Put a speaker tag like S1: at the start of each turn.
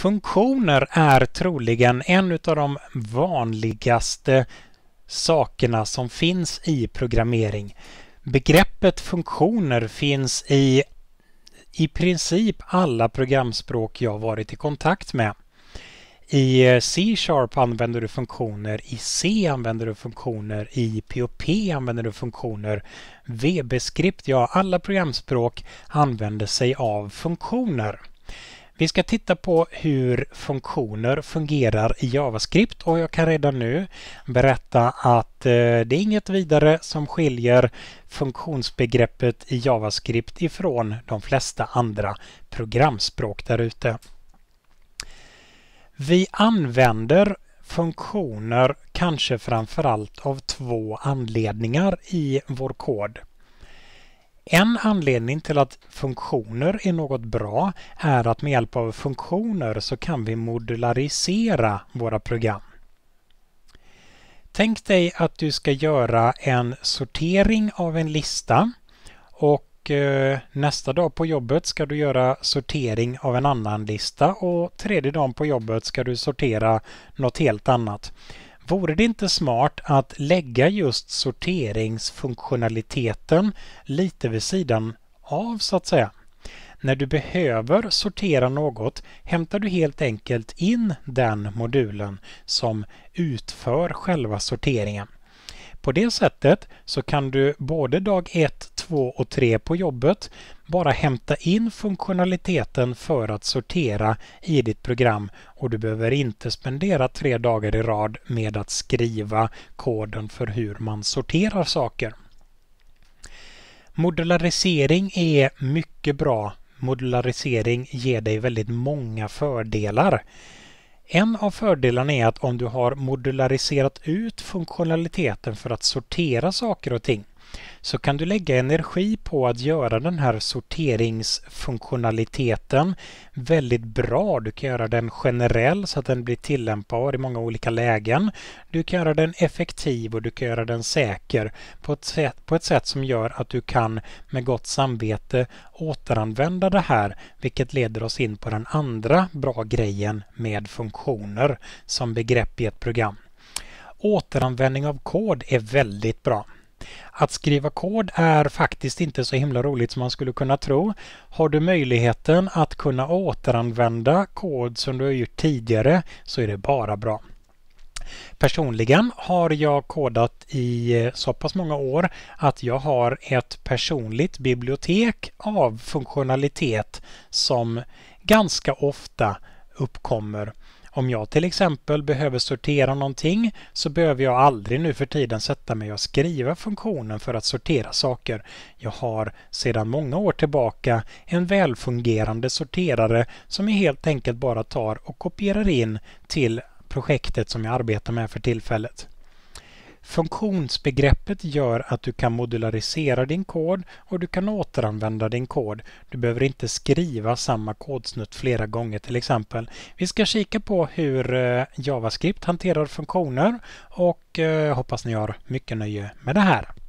S1: Funktioner är troligen en av de vanligaste sakerna som finns i programmering. Begreppet funktioner finns i i princip alla programspråk jag varit i kontakt med. I eh, C-sharp använder du funktioner, i C använder du funktioner, i POP använder du funktioner. VB-skript, ja alla programspråk använder sig av funktioner. Vi ska titta på hur funktioner fungerar i JavaScript och jag kan redan nu berätta att eh, det är inget vidare som skiljer funktionsbegreppet i JavaScript ifrån de flesta andra programspråk därute. Vi använder funktioner kanske framförallt av två anledningar i vår kod. En anledning till att funktioner är något bra är att med hjälp av funktioner så kan vi modularisera våra program. Tänk dig att du ska göra en sortering av en lista och eh, nästa dag på jobbet ska du göra sortering av en annan lista och tredje dagen på jobbet ska du sortera något helt annat. Vore det inte smart att lägga just sorteringsfunktionaliteten lite vid sidan av så att säga? När du behöver sortera något hämtar du helt enkelt in den modulen som utför själva sorteringen. På det sättet så kan du både dag 1, två och tre på jobbet bara hämta in funktionaliteten för att sortera i ditt program och du behöver inte spendera tre dagar i rad med att skriva koden för hur man sorterar saker. Modularisering är mycket bra. Modularisering ger dig väldigt många fördelar. En av fördelarna är att om du har modulariserat ut funktionaliteten för att sortera saker och ting så kan du lägga energi på att göra den här sorteringsfunktionaliteten väldigt bra. Du kan göra den generell så att den blir tillämpbar i många olika lägen. Du kan göra den effektiv och du kan göra den säker på ett sätt, på ett sätt som gör att du kan med gott samvete återanvända det här vilket leder oss in på den andra bra grejen med funktioner som begrepp i ett program. Återanvändning av kod är väldigt bra. Att skriva kod är faktiskt inte så himla roligt som man skulle kunna tro. Har du möjligheten att kunna återanvända kod som du har gjort tidigare så är det bara bra. Personligen har jag kodat i eh, så pass många år att jag har ett personligt bibliotek av funktionalitet som ganska ofta uppkommer. Om jag till exempel behöver sortera någonting så behöver jag aldrig nu för tiden sätta mig och skriva funktionen för att sortera saker. Jag har sedan många år tillbaka en välfungerande sorterare som jag helt enkelt bara tar och kopierar in till projektet som jag arbetar med för tillfället. Funktionsbegreppet gör att du kan modularisera din kod och du kan återanvända din kod. Du behöver inte skriva samma kodsnutt flera gånger till exempel. Vi ska kika på hur eh, JavaScript hanterar funktioner och eh, hoppas ni har mycket nöje med det här.